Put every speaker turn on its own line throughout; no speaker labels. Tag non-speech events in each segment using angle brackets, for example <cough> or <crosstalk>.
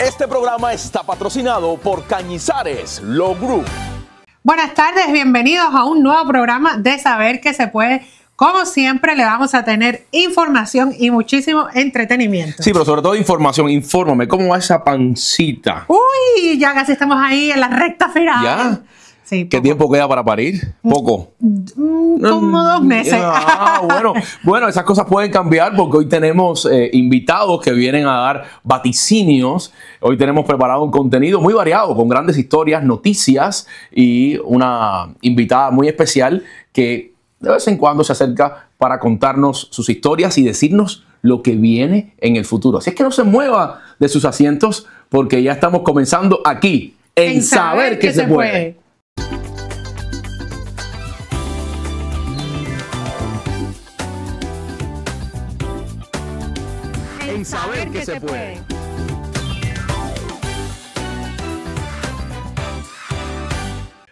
Este programa está patrocinado por Cañizares Lo Group.
Buenas tardes, bienvenidos a un nuevo programa de Saber que se puede. Como siempre, le vamos a tener información y muchísimo entretenimiento.
Sí, pero sobre todo información. Infórmame, ¿cómo va esa pancita?
Uy, ya casi estamos ahí en la recta final. Ya.
¿Qué tiempo queda para parir? Poco.
Mm, como dos meses. Ah,
bueno,
bueno, esas cosas pueden cambiar porque hoy tenemos eh, invitados que vienen a dar vaticinios. Hoy tenemos preparado un contenido muy variado con grandes historias, noticias y una invitada muy especial que de vez en cuando se acerca para contarnos sus historias y decirnos lo que viene en el futuro. Así es que no se mueva de sus asientos porque ya estamos comenzando aquí en, saber, que, se, puede. saber, que, se, puede.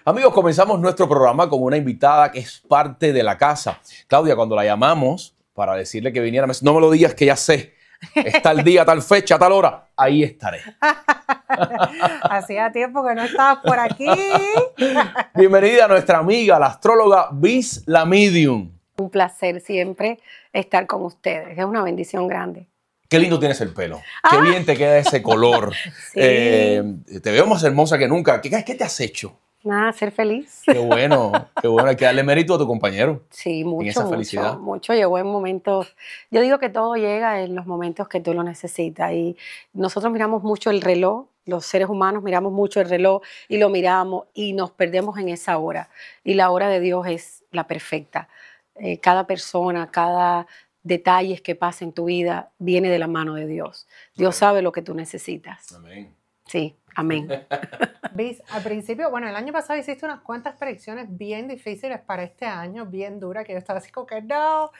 Amigos, comenzamos nuestro programa con una invitada que es parte de la casa. Claudia, cuando la llamamos para decirle que viniera, no me lo digas que ya sé. Está el día, tal fecha, tal hora, ahí estaré.
<laughs> Hacía tiempo que no estabas por aquí.
<laughs> Bienvenida a nuestra amiga, la astróloga Bis Lamidium.
Un placer siempre estar con ustedes. Es una bendición grande.
Qué lindo tienes el pelo. Qué ah. bien te queda ese color. <laughs> Eh, te veo más hermosa que nunca. ¿Qué, te has hecho?
Nada, ser feliz. Qué
bueno, qué bueno. Hay que darle mérito a tu compañero.
Sí, mucho. felicidad. Mucho, mucho, Llegó en momentos. Yo digo que todo llega en los momentos que tú lo necesitas. Y nosotros miramos mucho el reloj. Los seres humanos miramos mucho el reloj y lo miramos y nos perdemos en esa hora. Y la hora de Dios es la perfecta. Eh, cada persona, cada detalles que pasen en tu vida viene de la mano de Dios. Dios sabe lo que tú necesitas. Amén. Sí, amén.
veis <laughs> al principio, bueno, el año pasado hiciste unas cuantas predicciones bien difíciles para este año, bien duras, que yo estaba así como que no.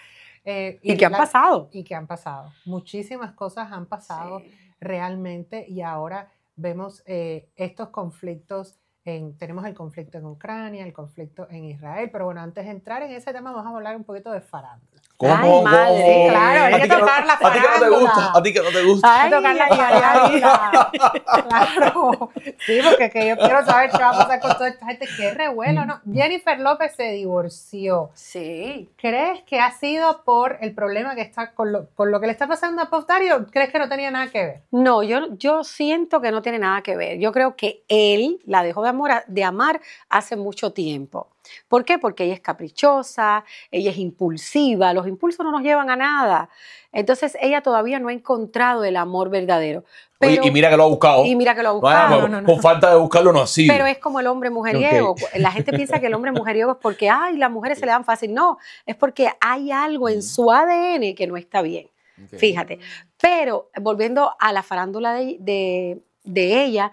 Eh, y, qué que han pasado. Y qué han pasado. Muchísimas cosas han pasado realmente y ahora vemos eh, estos conflictos. tenemos el conflicto en Ucrania, el conflicto en Israel, pero bueno, antes de entrar en ese tema vamos a hablar un poquito de farándula.
Ay, madre, claro, hay que tocarla A ti que no te gusta, a ti que no te gusta. Hay que tocar la
claro. Sí, porque que yo quiero saber qué va a pasar con toda esta gente. Qué revuelo, ¿no? Jennifer López se divorció. Sí. ¿Crees que ha sido por el problema que está con lo, con lo que le está pasando a Postario? crees que no tenía nada que ver?
No, yo, yo siento que no tiene nada que ver. Yo creo que él la dejó de, amar, de amar hace mucho tiempo ¿Por qué? Porque ella es caprichosa, ella es impulsiva, los impulsos no nos llevan a nada. Entonces ella todavía no ha encontrado el amor verdadero. y mira que lo ha buscado. Y mira que lo ha buscado. No, con
falta de buscarlo no así. Pero
es como el hombre mujeriego. La gente piensa que el hombre mujeriego es porque, ay, las mujeres se le dan fácil. No, es porque hay algo en mm. su ADN que no está bien. Fíjate. Pero volviendo a la farándula de, de ella,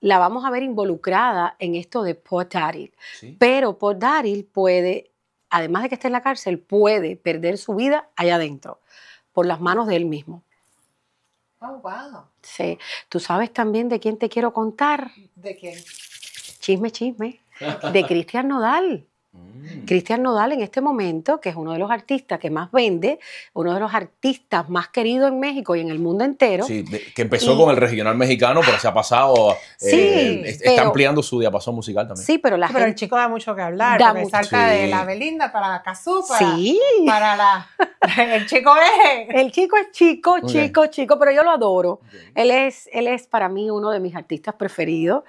la vamos a ver involucrada en esto de Pot Daryl, Pero Por Daril puede, además de que esté en la cárcel, puede perder su vida allá adentro, por las manos de él mismo.
Oh, wow.
Sí. ¿Tú sabes también de quién te quiero contar? ¿De quién? Chisme, chisme. <laughs> De Cristian Nodal. Mm. Cristian Nodal en este momento, que es uno de los artistas que más vende, uno de los artistas más queridos en México y en el mundo entero. Sí,
que empezó con el regional mexicano, pero se ha pasado, eh, sí, eh, está ampliando su diapasón musical también.
Sí, pero el chico da mucho que hablar, da música de la
Belinda para la Cazú, para, sí.
para
la... <laughs> El
chico es... El chico es chico, chico, chico, pero yo lo adoro. Él, es, él es para mí uno de mis artistas preferidos.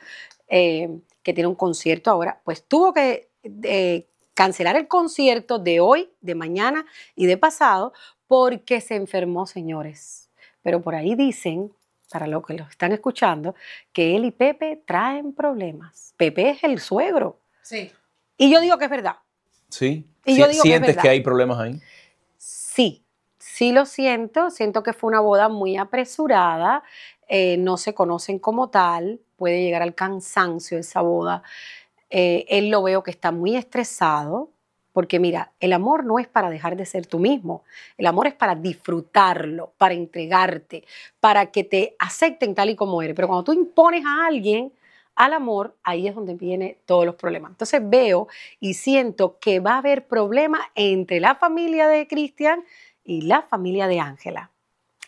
Eh, que tiene un concierto ahora, pues tuvo que eh, cancelar el concierto de hoy, de mañana y de pasado porque se enfermó, señores. Pero por ahí dicen, para los que los están escuchando, que él y Pepe traen problemas. Pepe es el suegro. Sí. Y yo digo que es verdad.
Sí. Y ¿Sientes que, hay problemas ahí?
Sí, sí lo siento. Siento que fue una boda muy apresurada. Eh, no se conocen como tal. Puede llegar al cansancio esa boda. Eh, él lo veo que está muy estresado, porque mira, el amor no es para dejar de ser tú mismo, el amor es para disfrutarlo, para entregarte, para que te acepten tal y como eres. Pero cuando tú impones a alguien al amor, ahí es donde vienen todos los problemas. Entonces veo y siento que va a haber problemas entre la familia de Cristian y la familia de Ángela.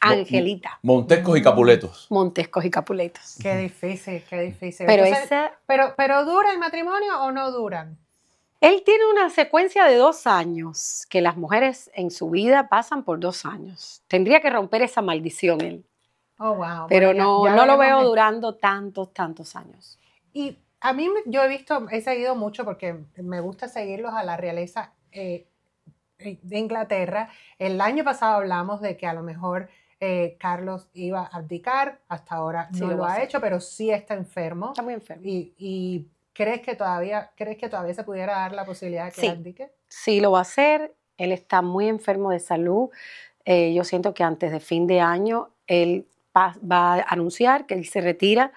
Angelita.
Montescos y Capuletos.
Montescos y Capuletos. Qué difícil, qué difícil. Pero,
pero, pero dura el matrimonio o no duran?
Él tiene una secuencia de dos años, que las mujeres en su vida pasan por dos años. Tendría que romper esa maldición él. Oh, wow. Pero no, no lo veo durando tantos, tantos años. Y a mí yo he visto, he
seguido mucho porque me gusta seguirlos a la realeza eh, eh, de Inglaterra. El año pasado hablamos de que a lo mejor eh, Carlos iba a abdicar, hasta ahora sí, no lo, ha hecho, pero sí está enfermo. Está muy enfermo. Y, ¿crees, que todavía, ¿crees que todavía se pudiera dar la posibilidad de que sí, abdique?
Sí, lo va a hacer. Él está muy enfermo de salud. Eh, yo siento que antes de fin de año él va, a anunciar que él se retira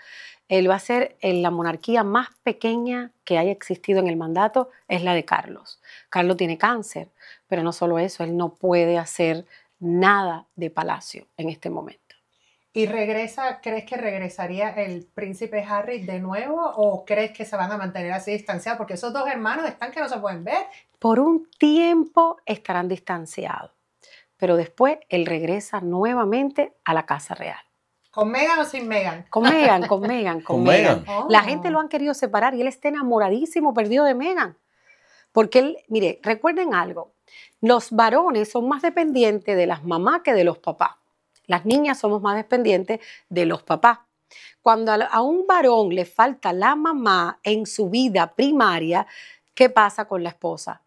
él va a ser eh, la monarquía más pequeña que haya existido en el mandato, es la de Carlos. Carlos tiene cáncer, pero no solo eso, él no puede hacer nada de palacio en este momento.
¿Y regresa, crees que regresaría el príncipe Harry de nuevo o crees que se van a mantener así distanciados? Porque esos dos hermanos están que no se pueden ver.
Por un tiempo estarán distanciados, pero después él regresa nuevamente a la Casa Real. ¿Con Megan o sin Megan? Con Megan, con Megan, con, Meghan. Megan. <laughs> Oh. La gente lo han querido separar y él está enamoradísimo, perdido de Megan. Porque él, mire, recuerden algo, los varones son más dependientes de las mamás que de los papás. Las niñas somos más dependientes de los papás. Cuando a un varón le falta la mamá en su vida primaria, ¿qué pasa con la esposa?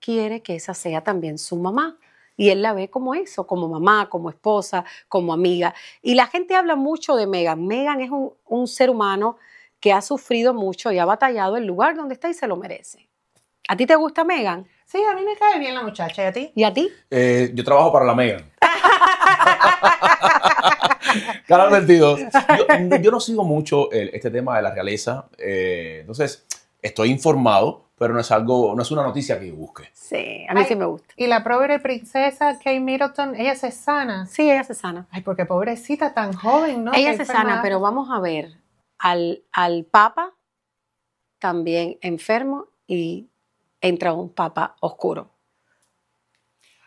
Quiere que esa sea también su mamá. Y él la ve como eso, como mamá, como esposa, como amiga. Y la gente habla mucho de Megan. Megan es un, ser humano que ha sufrido mucho y ha batallado el lugar donde está y se lo merece. ¿A ti te gusta Megan? Sí, a mí me cae bien la muchacha. ¿Y a ti? ¿Y a ti?
Eh, yo trabajo para la Megan. <laughs> Canal 22. Yo, yo, no sigo mucho este tema de la realeza. Eh, entonces, estoy informado, pero no es algo, no es una noticia que busque. Sí, a mí sí me gusta.
Y la pobre princesa Kate Middleton, ella se sana. Sí, ella se sana. Ay, porque pobrecita, tan joven, ¿no? Ella se sana, pero
vamos a ver al, al Papa también enfermo y entra un papa oscuro.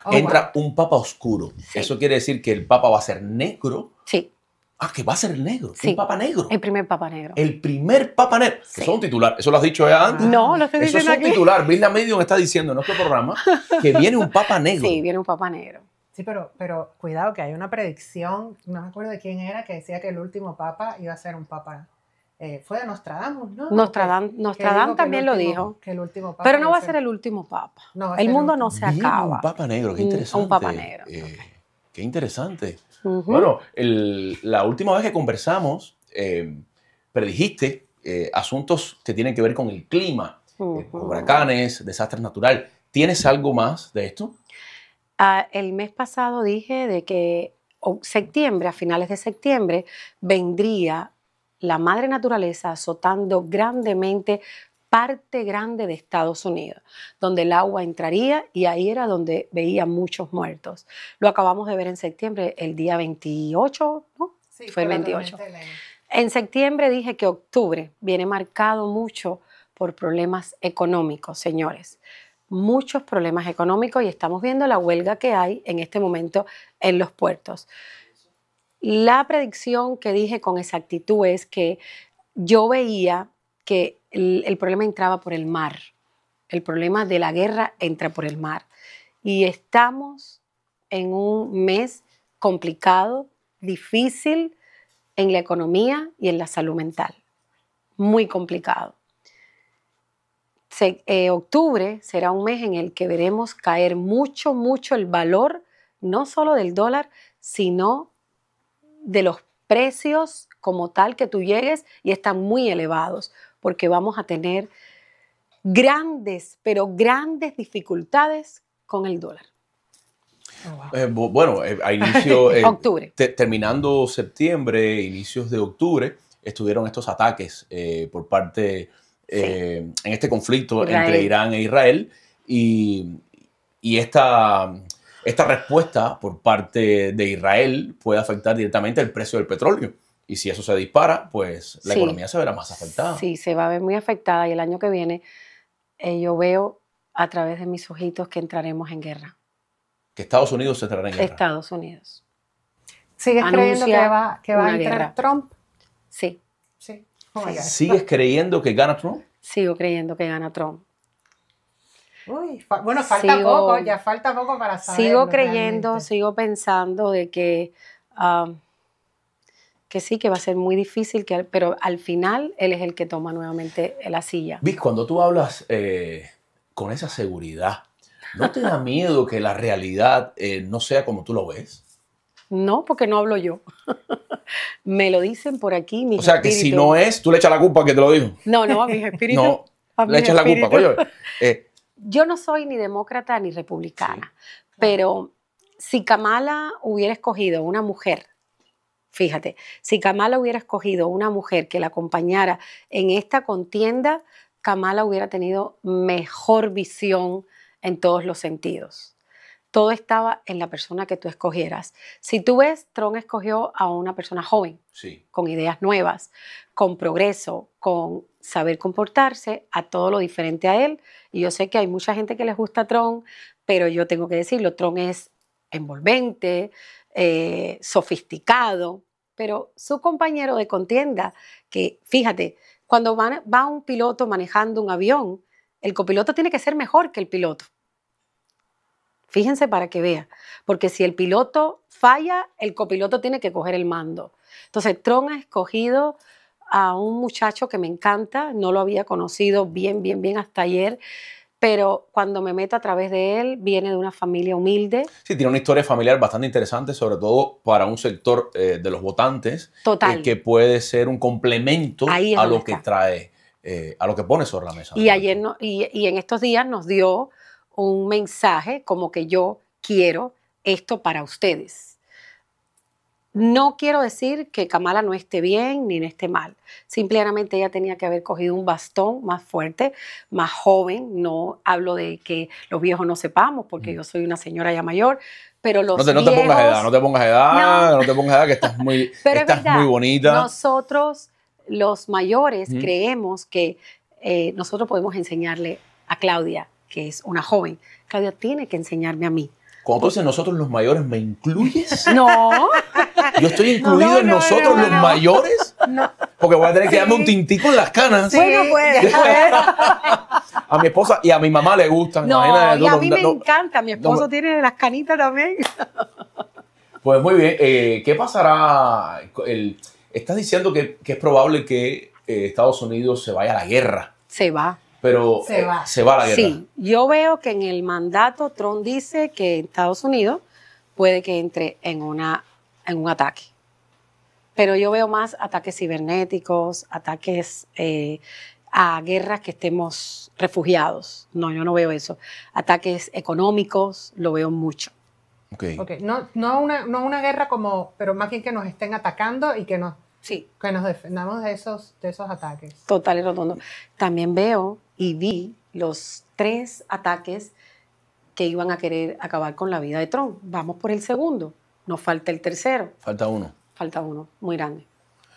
Oh,
entra un papa oscuro. Eso quiere decir que el papa va a ser negro. Sí. Ah, que va a ser negro. Un papa
negro. El primer papa negro.
El primer papa negro. Son es un titular. Eso lo has dicho ya antes.
No, lo estoy Eso es un titular.
Medium está diciendo en nuestro programa
<laughs> que viene un papa negro. Sí, viene un
papa negro. Sí, pero, pero cuidado que hay una predicción, no me acuerdo de quién era, que decía que el último papa iba a ser un papa eh, fue a Nostradamus,
¿no? Nostradamus, también lo dijo. Pero no va a ser el último papa. el mundo no se acaba. Un papa
negro, qué interesante. Un papa
negro. Eh,
qué interesante. Bueno, la última vez que conversamos, eh, predijiste asuntos que tienen que ver con el clima,
huracanes,
desastres naturales. ¿Tienes algo más de esto?
Ah, el mes pasado dije de que septiembre, a finales de septiembre, vendría la madre naturaleza azotando grandemente parte grande de Estados Unidos, donde el agua entraría y ahí era donde veía muchos muertos. Lo acabamos de ver en septiembre, el día 28, ¿no? Sí, fue el 28. En septiembre dije que octubre viene marcado mucho por problemas económicos, señores. Muchos problemas económicos y estamos viendo la huelga que hay en este momento en los puertos. La predicción que dije con exactitud es que yo veía que el, problema entraba por el mar, el problema de la guerra entra por el mar. Y estamos en un mes complicado, difícil en la economía y en la salud mental. Muy complicado. Eh, octubre será un mes en el que veremos caer mucho, mucho el valor, no solo del dólar, sino de los precios como tal que tú llegues y están muy elevados, porque vamos a tener grandes, pero grandes dificultades con el dólar.
Oh, eh, bueno, eh, a inicio. <laughs> Eh, octubre. terminando septiembre, inicios de octubre, estuvieron estos ataques por parte. en este conflicto entre Irán e Israel. y esta esta respuesta por parte de Israel puede afectar directamente el precio del petróleo. Y si eso se dispara, pues la economía se verá más afectada. Sí,
se va a ver muy afectada y el año que viene eh, yo veo a través de mis ojitos que entraremos en guerra.
¿Que Estados Unidos entrará en guerra?
Estados Unidos. ¿Sigues creyendo que va, a entrar Trump? Sí. sí. Oh ¿Sigues
creyendo que gana Trump?
Sigo creyendo que gana Trump. Uy, bueno, falta poco, ya falta poco para saber. Sigo creyendo, sigo pensando de que, que sí, que va a ser muy difícil, que, pero al final él es el que toma nuevamente la silla.
Vic, cuando tú hablas eh, con esa seguridad, ¿no te da <laughs> miedo que la realidad eh, no sea como tú lo ves?
No, porque no hablo yo. <laughs> Me lo dicen por aquí mis O sea, que si no es,
tú le echas la culpa que te lo dijo.
No, no, a mis espíritus. <laughs> no, le echas la culpa. coño. Eh, yo no soy ni demócrata ni republicana, pero si Kamala hubiera escogido una mujer, fíjate, si Kamala hubiera escogido una mujer que la acompañara en esta contienda, Kamala hubiera tenido mejor visión en todos los sentidos todo estaba en la persona que tú escogieras. Si tú ves, Tron escogió a una persona joven, con ideas nuevas, con progreso, con saber comportarse, a todo lo diferente a él. Y yo sé que hay mucha gente que les gusta Tron, pero yo tengo que decirlo, Tron es envolvente, eh, sofisticado, pero su compañero de contienda, que fíjate, cuando va un piloto manejando un avión, el copiloto tiene que ser mejor que el piloto Fíjense para que vea, porque si el piloto falla, el copiloto tiene que coger el mando. Entonces, Tron ha escogido a un muchacho que me encanta, no lo había conocido bien, bien, bien hasta ayer, pero cuando me meto a través de él, viene de una familia humilde. Sí,
tiene una historia familiar bastante interesante, sobre todo para un sector eh, de los votantes, eh, Total. que puede ser un complemento a lo que trae, eh, a lo que pone sobre la mesa.
Y, ayer y en estos días nos dio un mensaje como que yo quiero esto para ustedes. No quiero decir que Kamala no esté bien ni no esté mal. Simplemente ella tenía que haber cogido un bastón más fuerte, más joven. No hablo de que los viejos no sepamos, porque mm. yo soy una señora ya mayor, pero los no te, no pongas edad,
no te pongas edad, no, te pongas edad, que estás muy, <laughs> bonita.
Nosotros, los mayores, creemos que eh, nosotros podemos enseñarle a Claudia que es una joven, Claudia tiene que enseñarme a mí.
Cuando tú dices nosotros los mayores, ¿me incluyes? <laughs> No. ¿Yo estoy incluido en nosotros los mayores? No. Porque voy a tener que darme un tintico en las canas. Sí. Bueno, pues, <laughs>
a
mi esposa y a mi mamá le gustan. y a mí me
encanta. Mi esposo tiene las canitas también.
<laughs> pues muy bien. Eh, ¿Qué pasará? estás diciendo que, es probable que eh, Estados Unidos se vaya a la guerra. Se va pero eh, se va, la guerra. Sí,
yo veo que en el mandato Trump dice que Estados Unidos puede que entre en, una, en un ataque. Pero yo veo más ataques cibernéticos, ataques eh, a guerras que estemos refugiados. No, yo no veo eso. Ataques económicos, lo veo mucho. Okay.
No, no, una, no una guerra como, pero más bien que nos estén atacando y que nos, sí. que nos defendamos de esos, de esos ataques.
Total y rotundo. También veo y vi los tres ataques que iban a querer acabar con la vida de Trump. Vamos por el segundo. Nos falta el tercero. Falta uno. Falta uno, muy grande.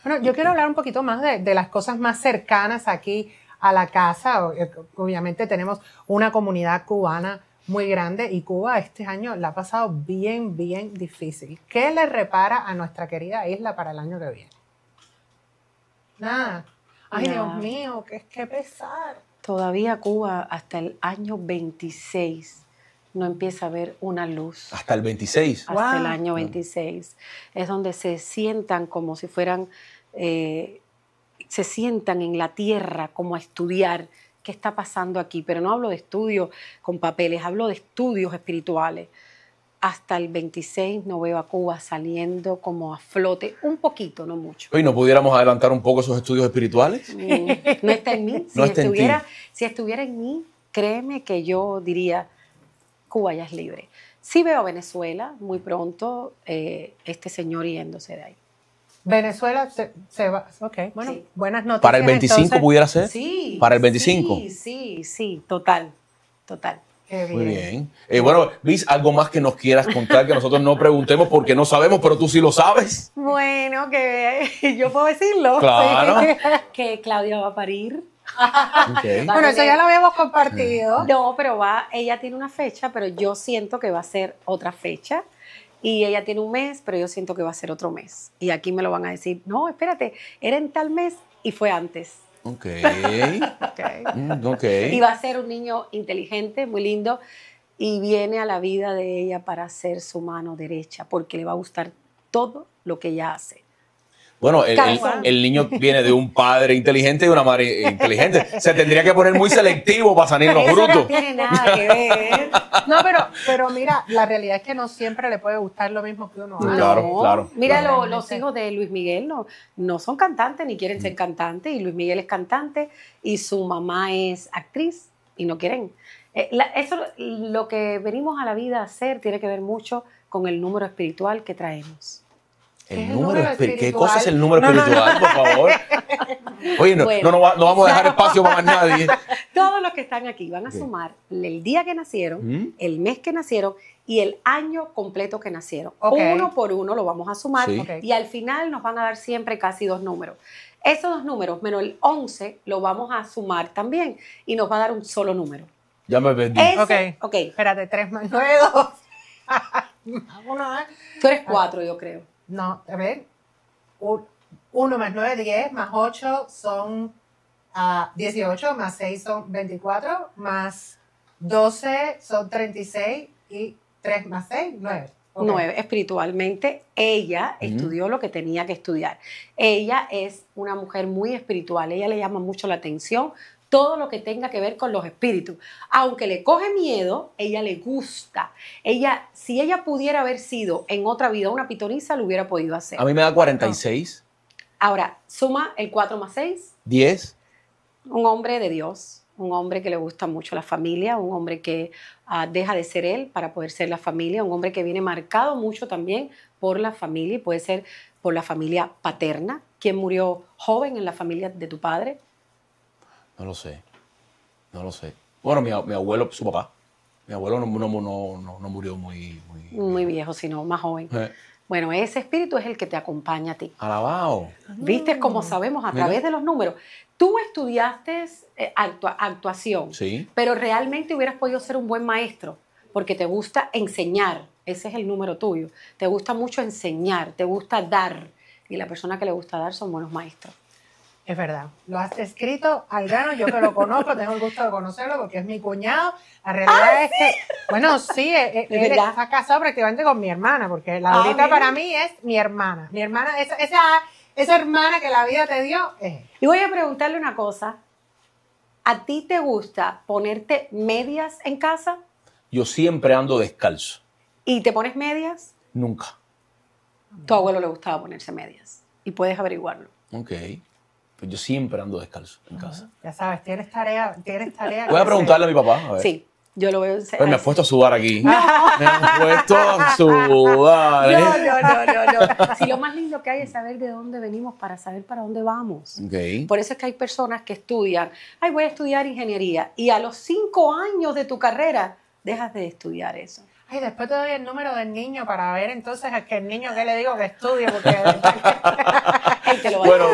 Bueno, yo quiero hablar un poquito más de, las cosas más cercanas aquí a la casa. Eh, obviamente tenemos una comunidad cubana muy grande y Cuba este año la ha pasado bien, bien difícil. ¿Qué le repara a nuestra querida isla para el año que viene?
Nada. Ay, Dios
mío, qué, qué pesar.
Todavía Cuba hasta el año 26 no empieza a ver una luz. Hasta
el 26. Hasta el año
26. Es donde se sientan como si fueran, eh, se sientan en la tierra como a estudiar qué está pasando aquí. Pero no hablo de estudios con papeles, hablo de estudios espirituales hasta el 26 no veo a Cuba saliendo como a flote, un poquito, no mucho.
¿Y no pudiéramos adelantar un poco esos estudios espirituales?
no está en mí. <laughs> Si, estuviera, en si estuviera en mí, créeme que yo diría, Cuba ya es libre. Sí veo a Venezuela muy pronto, eh, este señor yéndose de ahí. Venezuela
se, va. Ok, bueno, buenas noticias.
¿Para el 25 pudiera ser? Sí. ¿Para el 25? Sí,
sí,
sí, total, total. Muy bien.
Eh, bueno, Liz, algo más que nos quieras contar que nosotros no preguntemos porque no sabemos, pero tú sí lo sabes.
Bueno, que <laughs> yo puedo decirlo. Claro. <laughs> Que Claudia va a parir.
<laughs>
Bueno, eso ya lo habíamos compartido. No, pero va, ella tiene una fecha, pero yo siento que va a ser otra fecha. Y ella tiene un mes, pero yo siento que va a ser otro mes. Y aquí me lo van a decir, no, espérate, era en tal mes y fue antes. Mm,
ok. Y va a
ser un niño inteligente, muy lindo, y viene a la vida de ella para ser su mano derecha, porque le va a gustar todo lo que ella hace. Bueno, el, niño
viene de un padre inteligente y una madre inteligente. Se tendría que poner muy selectivo para salir los brutos. No tiene
nada que ver. No, pero, pero mira, la realidad es que no siempre le puede gustar lo mismo que uno Claro, claro. Mira, Los,
hijos de Luis Miguel no, no son cantantes ni quieren ser mm. cantantes. Y Luis Miguel es cantante y su mamá es actriz y no quieren. Eh, eso, lo que venimos a la vida a hacer tiene que ver mucho con el número espiritual que traemos. El
número, ¿Qué cosa es el número espiritual,
por favor? Oye, no, vamos a dejar
<laughs> espacio para más nadie.
Todos los que están aquí van a sumar el día que nacieron, ¿Mm? el mes que nacieron y el año completo que nacieron. Uno por uno lo vamos a sumar y al final nos van a dar siempre casi dos números. Esos dos números menos el 11 lo vamos a sumar también y nos va a dar un solo número. Ya me perdí. ok. Espérate, tres más nueve, dos,
Tú eres yo creo no, a ver, 1 más 9, 10, más 8 son uh, ah, 18, más 6 son 24, más 12 son 36 y 3 más 6, 9.
9. Espiritualmente, ella estudió lo que tenía que estudiar. Ella es una mujer muy espiritual, ella le llama mucho la atención todo lo que tenga que ver con los espíritus. Aunque le coge miedo, ella le gusta. Ella, si ella pudiera haber sido en otra vida una pitonisa, lo hubiera podido hacer. A mí me da
46. Ah.
Ahora, suma el 4 más 6. 10. Un hombre de Dios, un hombre que le gusta mucho la familia, un hombre que ah, deja de ser él para poder ser la familia, un hombre que viene marcado mucho también por la familia y puede ser por la familia paterna, quien murió joven en la familia de tu padre,
no lo sé. No lo sé. Bueno, mi, abuelo, su papá. Mi abuelo no, no, no, no murió muy,
muy, viejo, sino más joven. Eh. Bueno, ese espíritu es el que te acompaña a ti. Alabado. Viste, ah. como sabemos, a través de los números. Tú estudiaste eh, actuación, sí. pero realmente hubieras podido ser un buen maestro, porque te gusta enseñar. Ese es el número tuyo. Te gusta mucho enseñar, te gusta dar. Y la persona que le gusta dar son buenos maestros.
Es verdad, lo has escrito al grano, yo que lo conozco, tengo el gusto de conocerlo porque es mi cuñado. La realidad ah, es que, bueno, sí, e, e, él, está casado prácticamente con mi hermana, porque la ahorita para mí es mi hermana. Mi hermana, esa, esa, hermana
que la vida te dio Y voy a preguntarle una cosa. ¿A ti te gusta ponerte medias en casa?
Yo siempre ando descalzo.
¿Y te pones medias? Nunca. Tu abuelo le gustaba ponerse medias y puedes averiguarlo.
Ok. Pues yo siempre ando descalzo en
casa.
Ya sabes, tienes tarea, Voy
a preguntarle a mi papá. A ver. Sí,
yo lo voy a Pues me ha
puesto a sudar aquí. <laughs> Me ha puesto a
sudar. No, ¿eh?
no, no, no. no. Si <laughs> lo más lindo que hay es saber de dónde venimos para saber para dónde vamos. Por eso es que hay personas que estudian, ay, voy a estudiar ingeniería. Y a los cinco años de tu carrera dejas de estudiar eso. Ay, después te doy el número del
niño para ver entonces a que el niño que le digo que estudie. Porque... <laughs> bueno,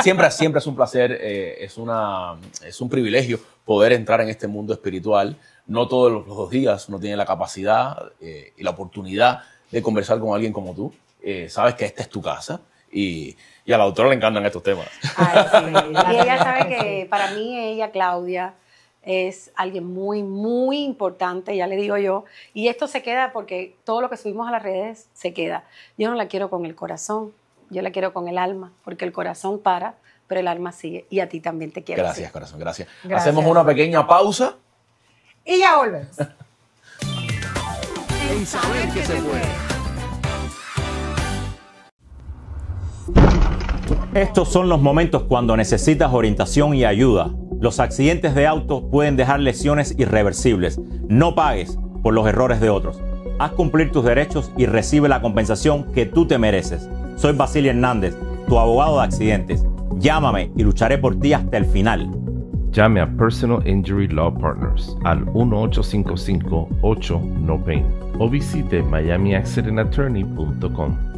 siempre,
siempre, es un placer, eh, es, una, es un privilegio poder entrar en este mundo espiritual. No todos los, dos días uno tiene la capacidad eh, y la oportunidad de conversar con alguien como tú. Eh, sabes que esta es tu casa. Y, y, a la autora le encantan estos temas.
<laughs> y ella sabe que para mí, ella, Claudia, es alguien muy, muy importante, ya le digo yo, y esto se queda porque todo lo que subimos a las redes se queda. Yo no la quiero con el corazón, yo la quiero con el alma, porque el corazón para, pero el alma sigue, y a ti también te quiero. Gracias,
corazón, gracias. Hacemos una pequeña pausa.
Y ya volvemos. <laughs>
Estos son los momentos cuando necesitas orientación y ayuda. Los accidentes de auto pueden dejar lesiones irreversibles. No pagues por los errores de otros. Haz cumplir tus derechos y recibe la compensación que tú te mereces. Soy Basilio Hernández, tu abogado de accidentes. Llámame y lucharé por ti hasta el final. Llame a Personal Injury Law Partners al 1855 8 no pain o visite
miamiaccidentattorney.com.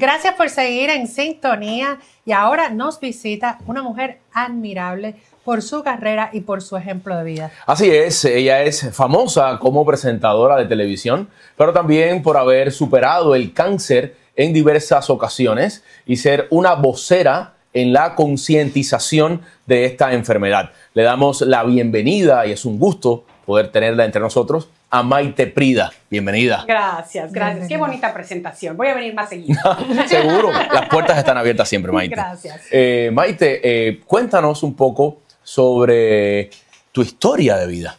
Gracias por seguir en sintonía y ahora nos visita una mujer admirable por su carrera y por su ejemplo de
vida.
Así es, ella es famosa como presentadora de televisión, pero también por haber superado el cáncer en diversas ocasiones y ser una vocera en la concientización de esta enfermedad. Le damos la bienvenida y es un gusto poder tenerla entre nosotros a Maite Prida. Bienvenida.
Gracias, gracias. Qué bonita presentación. Voy a venir más seguido. <laughs> Seguro, las puertas
están abiertas siempre, Maite. Gracias. Eh, Maite, eh, cuéntanos un poco sobre tu historia de vida.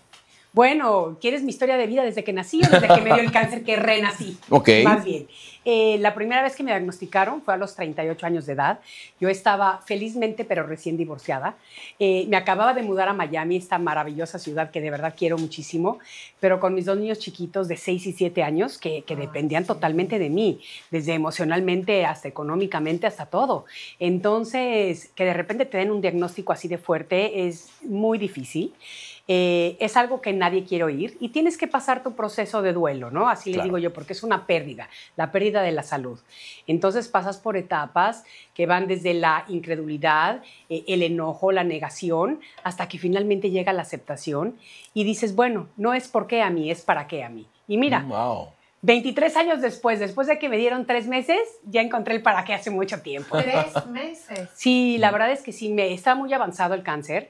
Bueno, ¿quieres mi historia de vida desde que nací o desde que me dio el <laughs> cáncer que renací? Ok. Más bien. Eh, la primera vez que me diagnosticaron fue a los 38 años de edad. Yo estaba felizmente, pero recién divorciada. Eh, me acababa de mudar a Miami, esta maravillosa ciudad que de verdad quiero muchísimo, pero con mis dos niños chiquitos de 6 y 7 años que, que ah, dependían totalmente de mí, desde emocionalmente hasta económicamente, hasta todo. Entonces, que de repente te den un diagnóstico así de fuerte es muy difícil. Eh, es algo que nadie quiere oír y tienes que pasar tu proceso de duelo, ¿no? Así le digo yo, porque es una pérdida, la pérdida de la salud. Entonces pasas por etapas que van desde la incredulidad, eh, el enojo, la negación, hasta que finalmente llega la aceptación y dices, bueno, no es por qué a mí, es para qué a mí. Y mira, 23 mm, años después, después de que me dieron tres meses, ya encontré el para qué hace mucho tiempo. Tres meses. Sí, la mm. verdad es que sí, me está muy avanzado el cáncer.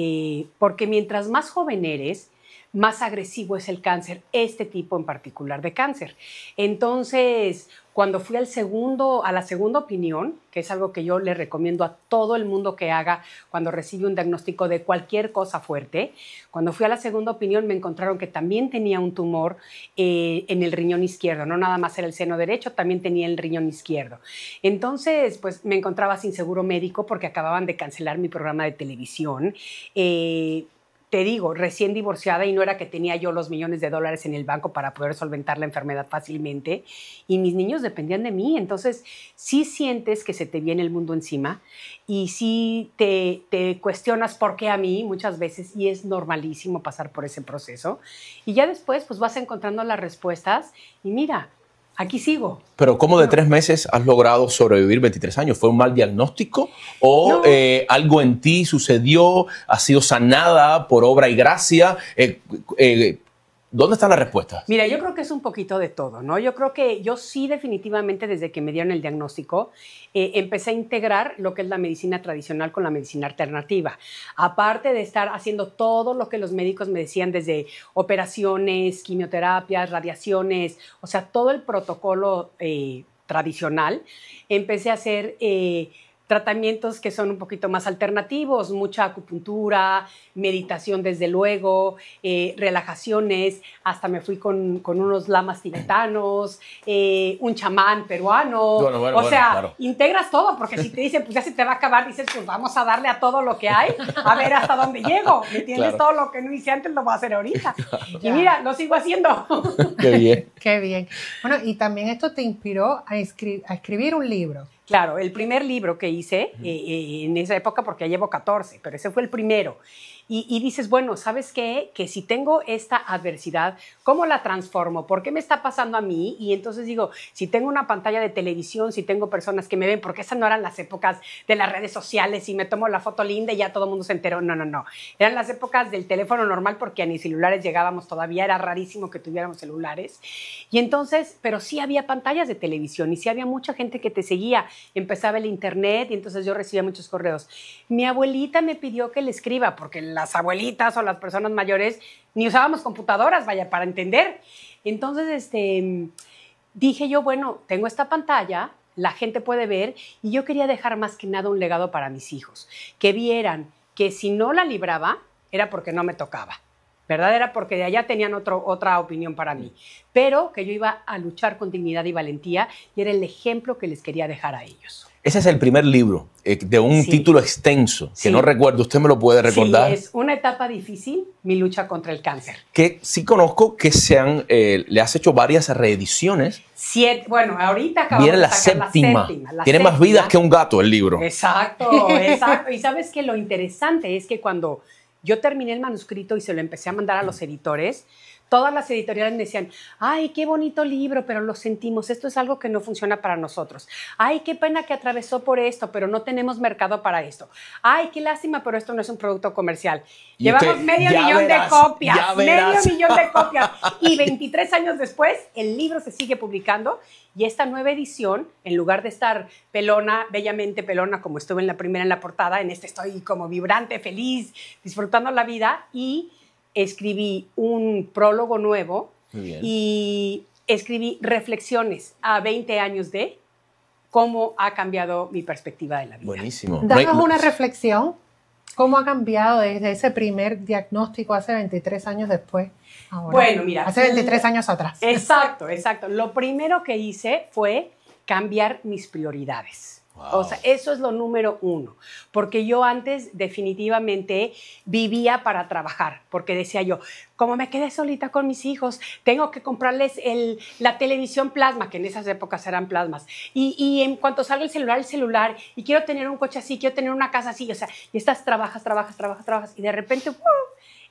Eh, porque mientras más joven eres, más agresivo es el cáncer, este tipo en particular de cáncer. Entonces, cuando fui al segundo, a la segunda opinión, que es algo que yo le recomiendo a todo el mundo que haga cuando recibe un diagnóstico de cualquier cosa fuerte, cuando fui a la segunda opinión me encontraron que también tenía un tumor eh, en el riñón izquierdo, no nada más era el seno derecho, también tenía el riñón izquierdo. Entonces, pues me encontraba sin seguro médico porque acababan de cancelar mi programa de televisión. Eh, te digo, recién divorciada y no era que tenía yo los millones de dólares en el banco para poder solventar la enfermedad fácilmente y mis niños dependían de mí. Entonces, sí sientes que se te viene el mundo encima y sí te, cuestionas por qué a mí muchas veces y es normalísimo pasar por ese proceso. Y ya después, pues vas encontrando las respuestas y mira, aquí sigo.
Pero ¿cómo de tres meses has logrado sobrevivir 23 años? ¿Fue un mal diagnóstico o eh, algo en ti sucedió? ¿Has sido sanada por obra y gracia? Eh, eh, ¿Dónde están las respuestas?
Mira, yo creo que es un poquito de todo, ¿no? Yo creo que yo sí definitivamente desde que me dieron el diagnóstico eh, empecé a integrar lo que es la medicina tradicional con la medicina alternativa. Aparte de estar haciendo todo lo que los médicos me decían desde operaciones, quimioterapias, radiaciones, o sea, todo el protocolo eh, tradicional, empecé a hacer... Eh, tratamientos que son un poquito más alternativos, mucha acupuntura, meditación desde luego, eh, relajaciones, hasta me fui con, unos lamas tibetanos, eh, un chamán peruano, o sea, integras todo, porque si te dicen, pues ya se te va a acabar, dices, pues vamos a darle a todo lo que hay, a ver hasta dónde llego, ¿me entiendes? Todo lo que no hice antes lo voy a hacer ahorita. y mira, lo sigo haciendo. Qué bien. Qué bien.
Bueno, y también esto te inspiró a escribir un libro.
Claro, el primer libro que hice eh, eh, en esa época, porque ya llevo 14, pero ese fue el primero. Y, dices, bueno, ¿sabes qué? Que si tengo esta adversidad, ¿cómo la transformo? ¿Por qué me está pasando a mí? Y entonces digo, si tengo una pantalla de televisión, si tengo personas que me ven, porque esas no eran las épocas de las redes sociales y me tomo la foto linda y ya todo el mundo se enteró. No, no, no. Eran las épocas del teléfono normal porque a ni celulares llegábamos todavía, era rarísimo que tuviéramos celulares. Y entonces, pero sí había pantallas de televisión y sí había mucha gente que te seguía empezaba el internet y entonces yo recibía muchos correos. Mi abuelita me pidió que le escriba, porque las abuelitas o las personas mayores ni usábamos computadoras, vaya, para entender. Entonces, este, dije yo, bueno, tengo esta pantalla, la gente puede ver y yo quería dejar más que nada un legado para mis hijos, que vieran que si no la libraba era porque no me tocaba ¿verdad? Era porque de allá tenían otro, otra opinión para mí. Pero que yo iba a luchar con dignidad y valentía y era el ejemplo que les quería dejar a ellos.
Ese es el primer libro eh, de un título extenso que no recuerdo. ¿Usted me lo puede recordar? Sí, es
una etapa difícil, mi lucha contra el cáncer.
Que sí conozco que se han, eh, le has hecho varias reediciones.
Siete, bueno, ahorita acabamos la, de sacar séptima. la séptima. Tiene más
vidas que un gato el libro.
Exacto, <laughs> exacto. y sabes que lo interesante es que cuando yo terminé el manuscrito y se lo empecé a mandar a los editores todas las editoriales me decían, ay, qué bonito libro, pero lo sentimos, esto es algo que no funciona para nosotros. Ay, qué pena que atravesó por esto, pero no tenemos mercado para esto. Ay, qué lástima, pero esto no es un producto comercial. Llevamos medio millón de copias, medio millón de <laughs> copias. Y 23 años después, el libro se sigue publicando y esta nueva edición, en lugar de estar pelona, bellamente pelona, como estuve en la primera en la portada, en este estoy como vibrante, feliz, disfrutando la vida y escribí un prólogo nuevo y escribí reflexiones a 20 años de cómo ha cambiado mi perspectiva de la vida. Buenísimo. Danos una pues-
reflexión. ¿Cómo ha cambiado desde ese primer diagnóstico hace 23 años después? bueno, mira. Hace 23 años atrás.
Exacto, exacto. Lo primero que hice fue cambiar mis prioridades. O sea, eso es lo número uno, porque yo antes definitivamente vivía para trabajar, porque decía yo, como me quedé solita con mis hijos, tengo que comprarles la televisión plasma, que en esas épocas eran plasmas, y, en cuanto salgo el celular, el celular, y quiero tener un coche así, quiero tener una casa así, o sea, y estas trabajas, trabajas, trabajas, trabajas, y de repente, ¡uh!